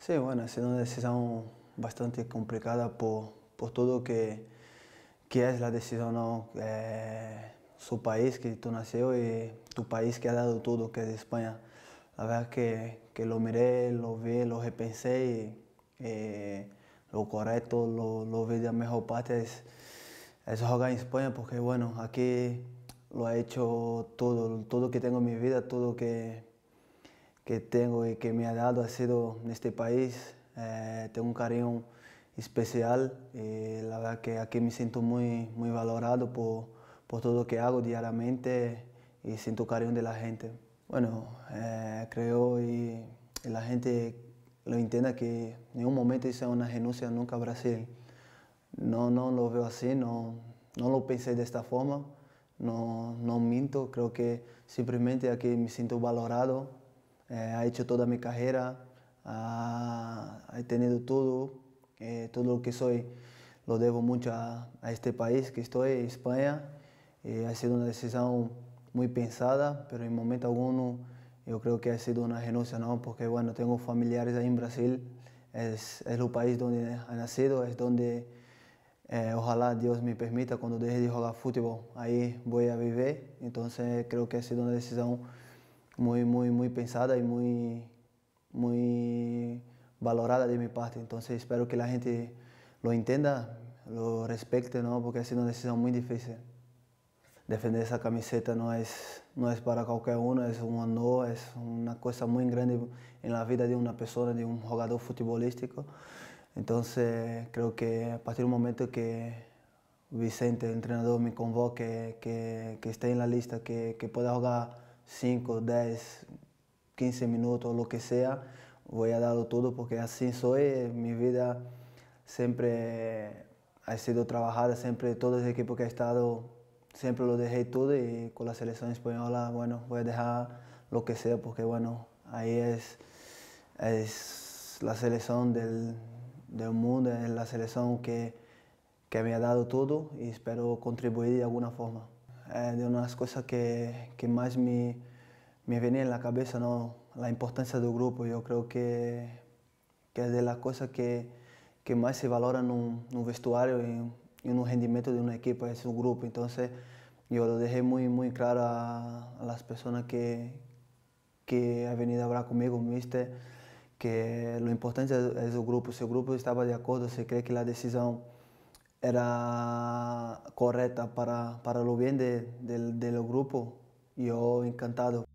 Sí, bueno, sido una decisión bastante complicada por, por todo que, que es la decisión, ¿no? Eh, su país que tú nació y tu país que ha dado todo, que es España. La verdad que, que lo miré, lo vi, lo repensé y eh, lo correcto, lo, lo, vi de la mejor parte es, es jugar en España porque bueno, aquí lo he hecho todo, todo que tengo en mi vida, todo que que tengo y que me ha dado ha sido en este país. Eh, tengo un cariño especial y la verdad que aquí me siento muy, muy valorado por, por todo lo que hago diariamente y siento cariño de la gente. Bueno, eh, creo y, la gente lo entienda que en ningún momento hice una renuncia nunca a Brasil. No, no lo veo así, no, no lo pensé de esta forma, no, no minto, creo que simplemente aquí me siento valorado eh, ha hecho toda mi carrera, he tenido todo, eh, todo lo que soy lo debo mucho a, este país que estoy, España. Eh, ha sido una decisión muy pensada, pero en momento alguno yo creo que ha sido una renuncia, ¿no? Porque bueno, tengo familiares ahí en Brasil, es, el país donde he nacido, es donde eh, ojalá Dios me permita cuando deje de jugar fútbol, ahí voy a vivir. Entonces creo que ha sido una decisión muy, muy, muy pensada y muy, muy valorada de mi parte. Entonces espero que la gente lo entienda, lo respete, ¿no? porque ha sido una decisión muy difícil. Defender esa camiseta no es, no es para cualquier uno, es un honor, es una cosa muy grande en la vida de una persona, de un jugador futbolístico. Entonces creo que a partir del momento que Vicente, el entrenador, me convoque, que, que esté en la lista, que, que pueda jugar 5, 10, 15 minutos, lo que sea, voy a darlo todo porque así soy. Mi vida siempre ha sido trabajada, siempre todo el equipo que he estado, siempre lo dejé todo y con la selección española, bueno, voy a dejar lo que sea porque, bueno, ahí es, es la selección del, mundo, es la selección que me ha dado todo y espero contribuir de alguna forma. Eh, una de las cosas que, que más me, me venía en la cabeza, la importancia del grupo. Yo creo que, que es de las cosas que, que más se valora en un, vestuario y, en un rendimiento de una equipo, es un grupo. Entonces yo lo dejé muy, muy claro a, las personas que, que han venido a hablar conmigo, mister, que lo importante es, el grupo. Si el grupo estaba de acuerdo, se cree que la decisión era correcta para, para lo bien de, del grupo. Yo encantado.